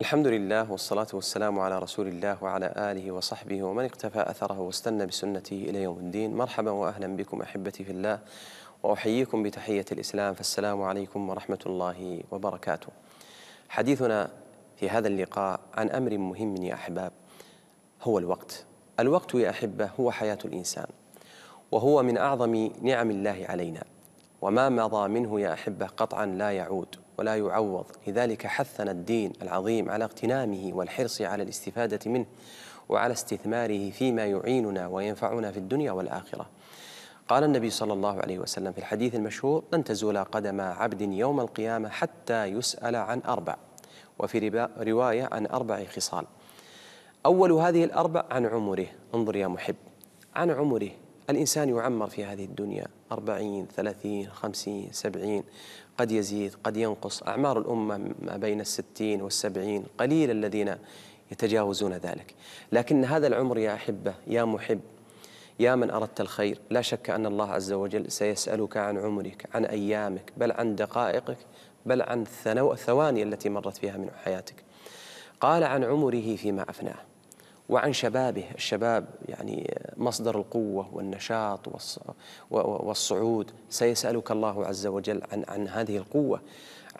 الحمد لله والصلاة والسلام على رسول الله وعلى آله وصحبه ومن اقتفى أثره واستنى بسنته إلى يوم الدين مرحبا وأهلا بكم أحبتي في الله وأحييكم بتحية الإسلام فالسلام عليكم ورحمة الله وبركاته حديثنا في هذا اللقاء عن أمر مهم يا أحباب هو الوقت الوقت يا أحبة هو حياة الإنسان وهو من أعظم نعم الله علينا وما مضى منه يا أحبة قطعا لا يعود ولا يعوض لذلك حثنا الدين العظيم على اغتنامه والحرص على الاستفادة منه وعلى استثماره فيما يعيننا وينفعنا في الدنيا والآخرة قال النبي صلى الله عليه وسلم في الحديث المشهور لن تزول قدم عبد يوم القيامة حتى يسأل عن أربع وفي رواية عن أربع خصال أول هذه الأربع عن عمره انظر يا محب عن عمره الإنسان يعمر في هذه الدنيا أربعين ثلاثين خمسين سبعين قد يزيد قد ينقص أعمار الأمة ما بين الستين والسبعين قليل الذين يتجاوزون ذلك لكن هذا العمر يا أحبة يا محب يا من أردت الخير لا شك أن الله عز وجل سيسألك عن عمرك عن أيامك بل عن دقائقك بل عن الثواني التي مرت فيها من حياتك قال عن عمره فيما أفناه وعن شبابه الشباب يعني مصدر القوة والنشاط والصعود سيسألك الله عز وجل عن, عن هذه القوة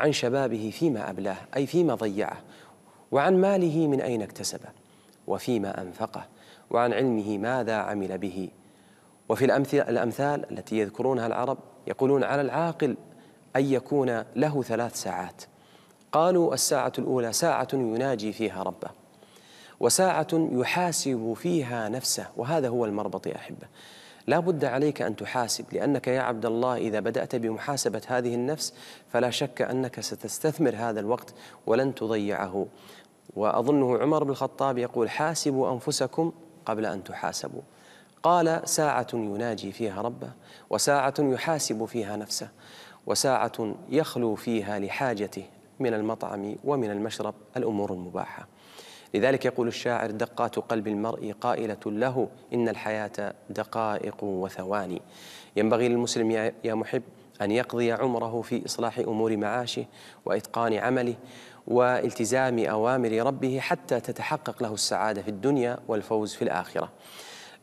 عن شبابه فيما أبلاه أي فيما ضيعه وعن ماله من أين اكتسبه وفيما أنفقه وعن علمه ماذا عمل به وفي الأمثال التي يذكرونها العرب يقولون على العاقل أن يكون له ثلاث ساعات قالوا الساعة الأولى ساعة يناجي فيها ربه وساعة يحاسب فيها نفسه وهذا هو المربط يا أحبة لا بد عليك أن تحاسب لأنك يا عبد الله إذا بدأت بمحاسبة هذه النفس فلا شك أنك ستستثمر هذا الوقت ولن تضيعه وأظنه عمر بن الخطاب يقول حاسبوا أنفسكم قبل أن تحاسبوا قال ساعة يناجي فيها ربه وساعة يحاسب فيها نفسه وساعة يخلو فيها لحاجته من المطعم ومن المشرب الأمور المباحة لذلك يقول الشاعر دقات قلب المرء قائلة له إن الحياة دقائق وثواني ينبغي للمسلم يا محب أن يقضي عمره في إصلاح أمور معاشه وإتقان عمله والتزام أوامر ربه حتى تتحقق له السعادة في الدنيا والفوز في الآخرة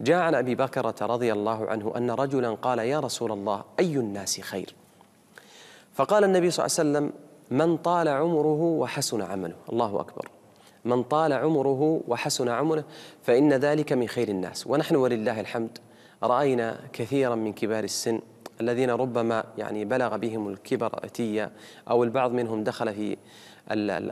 جاء عن أبي بكرة رضي الله عنه أن رجلا قال يا رسول الله أي الناس خير فقال النبي صلى الله عليه وسلم من طال عمره وحسن عمله الله أكبر من طال عمره وحسن عمره فإن ذلك من خير الناس ونحن ولله الحمد رأينا كثيرا من كبار السن الذين ربما يعني بلغ بهم الكبر أتيا أو البعض منهم دخل في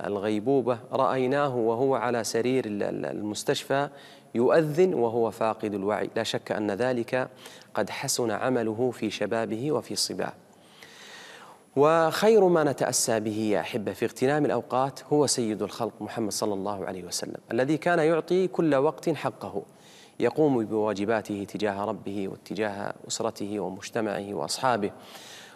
الغيبوبة رأيناه وهو على سرير المستشفى يؤذن وهو فاقد الوعي لا شك أن ذلك قد حسن عمله في شبابه وفي صباه وخير ما نتأسى به يا أحبة في اغتنام الأوقات هو سيد الخلق محمد صلى الله عليه وسلم الذي كان يعطي كل وقت حقه يقوم بواجباته تجاه ربه واتجاه أسرته ومجتمعه وأصحابه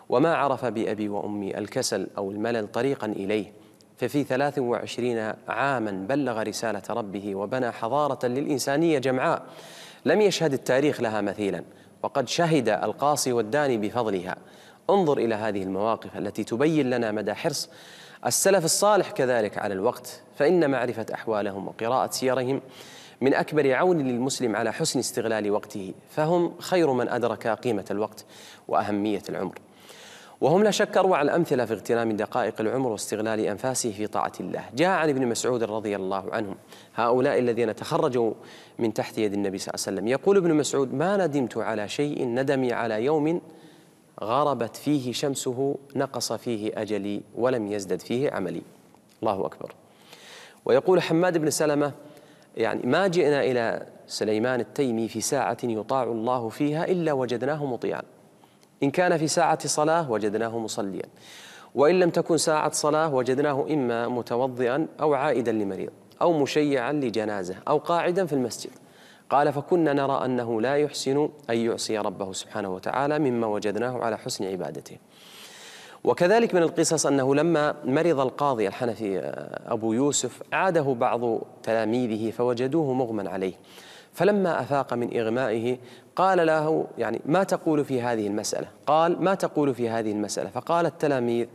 وما عرف بأبي وأمي الكسل أو الملل طريقا إليه ففي 23 عاما بلغ رسالة ربه وبنى حضارة للإنسانية جمعاء لم يشهد التاريخ لها مثيلا وقد شهد القاصي والداني بفضلها انظر إلى هذه المواقف التي تبين لنا مدى حرص السلف الصالح كذلك على الوقت فإن معرفة أحوالهم وقراءة سيرهم من أكبر عون للمسلم على حسن استغلال وقته فهم خير من أدرك قيمة الوقت وأهمية العمر وهم لا شك أروع الأمثلة في اغتنام دقائق العمر واستغلال أنفاسه في طاعة الله جاء عن ابن مسعود رضي الله عنهم هؤلاء الذين تخرجوا من تحت يد النبي صلى الله عليه وسلم يقول ابن مسعود ما ندمت على شيء ندمي على يوم غربت فيه شمسه نقص فيه أجلي ولم يزدد فيه عملي الله أكبر ويقول حماد بن سلمة يعني ما جئنا إلى سليمان التيمي في ساعة يطاع الله فيها إلا وجدناه مطيعا إن كان في ساعة صلاة وجدناه مصليا وإن لم تكن ساعة صلاة وجدناه إما متوضئا أو عائدا لمريض أو مشيعا لجنازة أو قاعدا في المسجد قال فكنا نرى أنه لا يحسن أن يعصي ربه سبحانه وتعالى مما وجدناه على حسن عبادته وكذلك من القصص أنه لما مرض القاضي الحنفي آه، أبو يوسف عاده بعض تلاميذه فوجدوه مغمى عليه فلما أفاق من إغمائه قال له يعني ما تقول في هذه المسألة قال ما تقول في هذه المسألة فقال التلاميذ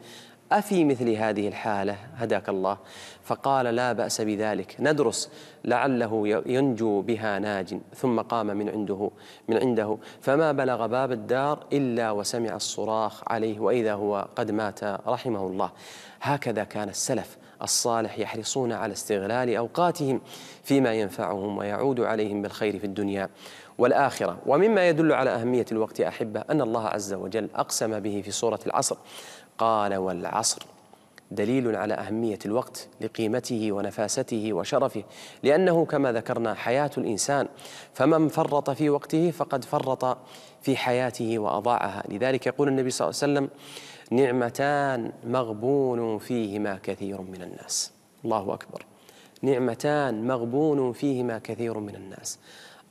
أفي مثل هذه الحالة هداك الله فقال لا بأس بذلك ندرس لعله ينجو بها ناج ثم قام من عنده من عنده فما بلغ باب الدار إلا وسمع الصراخ عليه وإذا هو قد مات رحمه الله هكذا كان السلف الصالح يحرصون على استغلال أوقاتهم فيما ينفعهم ويعود عليهم بالخير في الدنيا والآخرة ومما يدل على أهمية الوقت أحبة أن الله عز وجل أقسم به في سورة العصر قال والعصر دليل على أهمية الوقت لقيمته ونفاسته وشرفه لأنه كما ذكرنا حياة الإنسان فمن فرط في وقته فقد فرط في حياته وأضاعها لذلك يقول النبي صلى الله عليه وسلم نعمتان مغبون فيهما كثير من الناس الله أكبر نعمتان مغبون فيهما كثير من الناس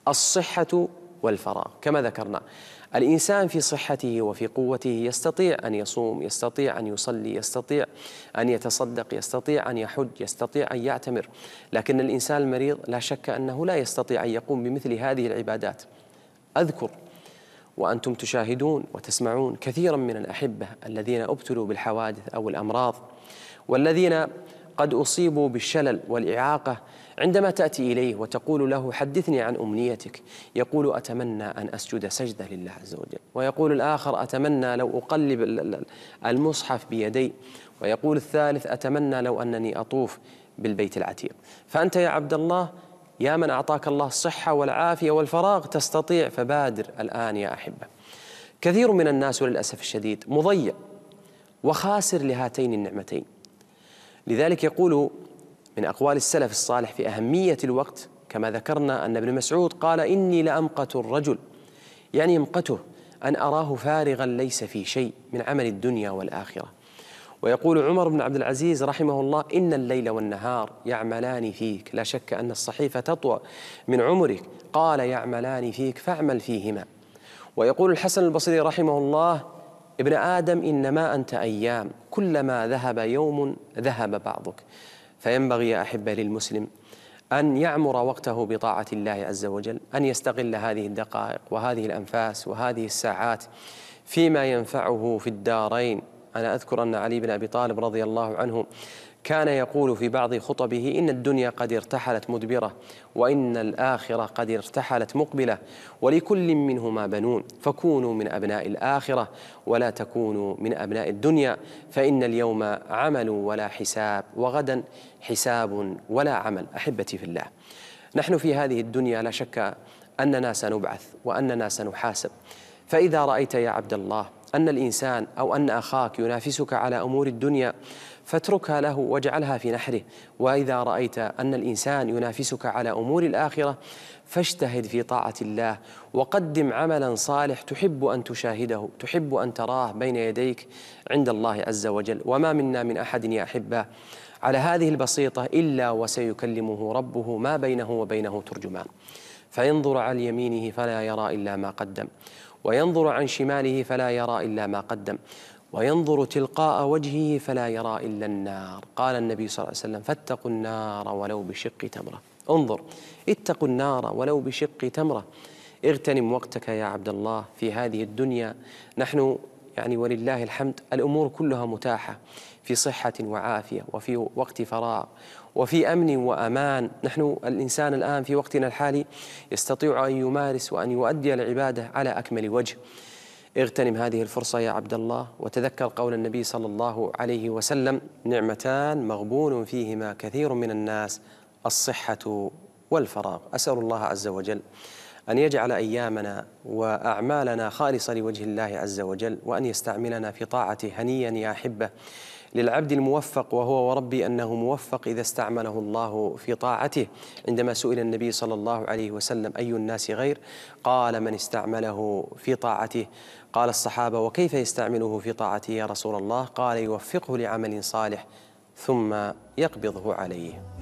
الصحة والفراغ كما ذكرنا الإنسان في صحته وفي قوته يستطيع أن يصوم يستطيع أن يصلي يستطيع أن يتصدق يستطيع أن يحج يستطيع أن يعتمر لكن الإنسان المريض لا شك أنه لا يستطيع أن يقوم بمثل هذه العبادات أذكر وأنتم تشاهدون وتسمعون كثيرا من الأحبة الذين أبتلوا بالحوادث أو الأمراض والذين قد أصيبوا بالشلل والإعاقة عندما تأتي إليه وتقول له حدثني عن أمنيتك يقول أتمنى أن أسجد سجدة لله عز وجل ويقول الآخر أتمنى لو أقلب المصحف بيدي ويقول الثالث أتمنى لو أنني أطوف بالبيت العتيق فأنت يا عبد الله يا من أعطاك الله الصحة والعافية والفراغ تستطيع فبادر الآن يا أحبة كثير من الناس وللأسف الشديد مضيع وخاسر لهاتين النعمتين لذلك يقول من أقوال السلف الصالح في أهمية الوقت كما ذكرنا أن ابن مسعود قال إني لأمقت الرجل يعني أمقته أن أراه فارغا ليس في شيء من عمل الدنيا والآخرة ويقول عمر بن عبد العزيز رحمه الله إن الليل والنهار يعملان فيك لا شك أن الصحيفة تطوى من عمرك قال يعملان فيك فاعمل فيهما ويقول الحسن البصري رحمه الله ابن آدم إنما أنت أيام كلما ذهب يوم ذهب بعضك فينبغي يا أحبة للمسلم أن يعمر وقته بطاعة الله عز وجل أن يستغل هذه الدقائق وهذه الأنفاس وهذه الساعات فيما ينفعه في الدارين أنا أذكر أن علي بن أبي طالب رضي الله عنه كان يقول في بعض خطبه إن الدنيا قد ارتحلت مدبرة وإن الآخرة قد ارتحلت مقبلة ولكل منهما بنون فكونوا من أبناء الآخرة ولا تكونوا من أبناء الدنيا فإن اليوم عمل ولا حساب وغدا حساب ولا عمل أحبتي في الله نحن في هذه الدنيا لا شك أننا سنبعث وأننا سنحاسب فإذا رأيت يا عبد الله أن الإنسان أو أن أخاك ينافسك على أمور الدنيا فاتركها له واجعلها في نحره وإذا رأيت أن الإنسان ينافسك على أمور الآخرة فاجتهد في طاعة الله وقدم عملا صالح تحب أن تشاهده تحب أن تراه بين يديك عند الله عز وجل وما منا من أحد يا أحبه على هذه البسيطة إلا وسيكلمه ربه ما بينه وبينه ترجمان فينظر على يمينه فلا يرى إلا ما قدم وينظر عن شماله فلا يرى إلا ما قدم وينظر تلقاء وجهه فلا يرى إلا النار قال النبي صلى الله عليه وسلم فاتقوا النار ولو بشق تمرة انظر اتقوا النار ولو بشق تمرة اغتنم وقتك يا عبد الله في هذه الدنيا نحن يعني ولله الحمد الأمور كلها متاحة في صحة وعافية وفي وقت فراغ وفي أمن وأمان نحن الإنسان الآن في وقتنا الحالي يستطيع أن يمارس وأن يؤدي العبادة على أكمل وجه اغتنم هذه الفرصة يا عبد الله وتذكر قول النبي صلى الله عليه وسلم نعمتان مغبون فيهما كثير من الناس الصحة والفراغ أسأل الله عز وجل أن يجعل أيامنا وأعمالنا خالصة لوجه الله عز وجل وأن يستعملنا في طاعته هنيا يا أحبة للعبد الموفق وهو وربي أنه موفق إذا استعمله الله في طاعته عندما سئل النبي صلى الله عليه وسلم أي الناس غير قال من استعمله في طاعته قال الصحابة وكيف يستعمله في طاعته يا رسول الله قال يوفقه لعمل صالح ثم يقبضه عليه